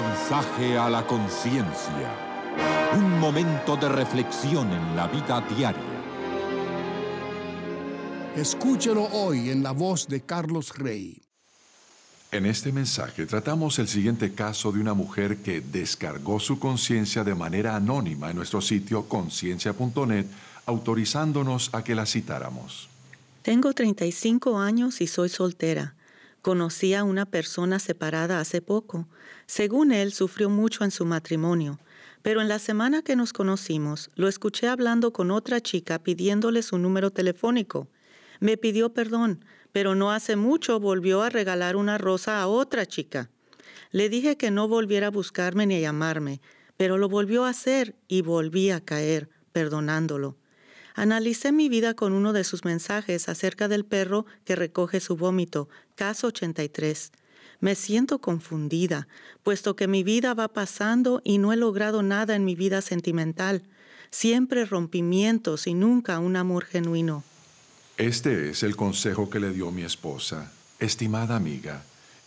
Mensaje a la conciencia. Un momento de reflexión en la vida diaria. Escúchelo hoy en la voz de Carlos Rey. En este mensaje tratamos el siguiente caso de una mujer que descargó su conciencia de manera anónima en nuestro sitio conciencia.net, autorizándonos a que la citáramos. Tengo 35 años y soy soltera. Conocí a una persona separada hace poco. Según él, sufrió mucho en su matrimonio. Pero en la semana que nos conocimos, lo escuché hablando con otra chica pidiéndole su número telefónico. Me pidió perdón, pero no hace mucho volvió a regalar una rosa a otra chica. Le dije que no volviera a buscarme ni a llamarme, pero lo volvió a hacer y volví a caer, perdonándolo. Analicé mi vida con uno de sus mensajes acerca del perro que recoge su vómito, caso 83. Me siento confundida, puesto que mi vida va pasando y no he logrado nada en mi vida sentimental. Siempre rompimientos y nunca un amor genuino. Este es el consejo que le dio mi esposa. Estimada amiga,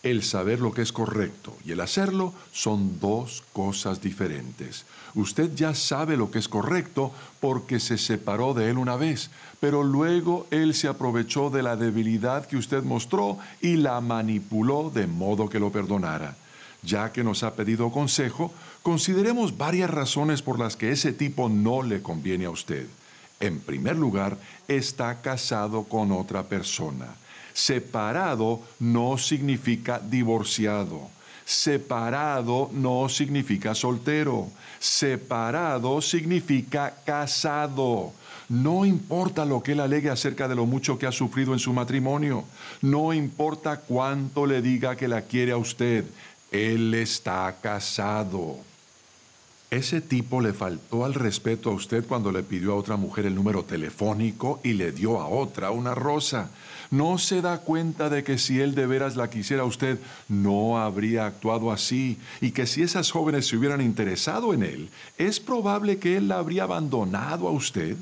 el saber lo que es correcto y el hacerlo son dos cosas diferentes. Usted ya sabe lo que es correcto porque se separó de él una vez, pero luego él se aprovechó de la debilidad que usted mostró y la manipuló de modo que lo perdonara. Ya que nos ha pedido consejo, consideremos varias razones por las que ese tipo no le conviene a usted. En primer lugar, está casado con otra persona. Separado no significa divorciado. Separado no significa soltero. Separado significa casado. No importa lo que él alegue acerca de lo mucho que ha sufrido en su matrimonio. No importa cuánto le diga que la quiere a usted. Él está casado. Ese tipo le faltó al respeto a usted cuando le pidió a otra mujer el número telefónico y le dio a otra una rosa. No se da cuenta de que si él de veras la quisiera a usted, no habría actuado así y que si esas jóvenes se hubieran interesado en él, es probable que él la habría abandonado a usted.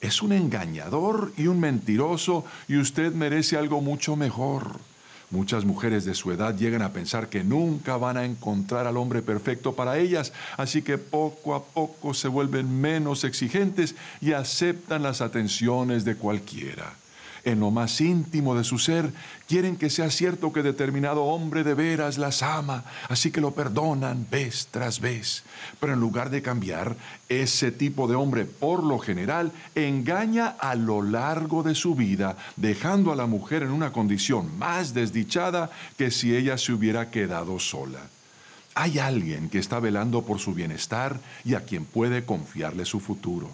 Es un engañador y un mentiroso y usted merece algo mucho mejor. Muchas mujeres de su edad llegan a pensar que nunca van a encontrar al hombre perfecto para ellas, así que poco a poco se vuelven menos exigentes y aceptan las atenciones de cualquiera en lo más íntimo de su ser, quieren que sea cierto que determinado hombre de veras las ama, así que lo perdonan vez tras vez. Pero en lugar de cambiar, ese tipo de hombre por lo general engaña a lo largo de su vida, dejando a la mujer en una condición más desdichada que si ella se hubiera quedado sola. Hay alguien que está velando por su bienestar y a quien puede confiarle su futuro.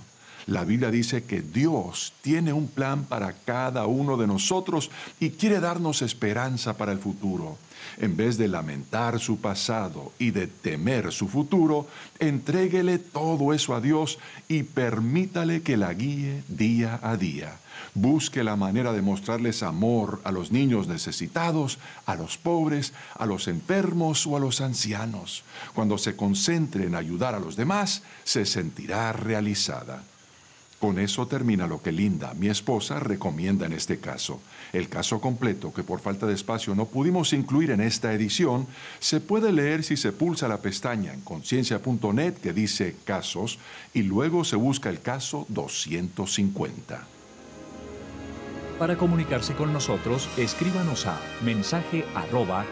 La Biblia dice que Dios tiene un plan para cada uno de nosotros y quiere darnos esperanza para el futuro. En vez de lamentar su pasado y de temer su futuro, entréguele todo eso a Dios y permítale que la guíe día a día. Busque la manera de mostrarles amor a los niños necesitados, a los pobres, a los enfermos o a los ancianos. Cuando se concentre en ayudar a los demás, se sentirá realizada. Con eso termina lo que Linda, mi esposa, recomienda en este caso. El caso completo, que por falta de espacio no pudimos incluir en esta edición, se puede leer si se pulsa la pestaña en conciencia.net que dice Casos y luego se busca el caso 250. Para comunicarse con nosotros, escríbanos a mensaje@conciencia.net.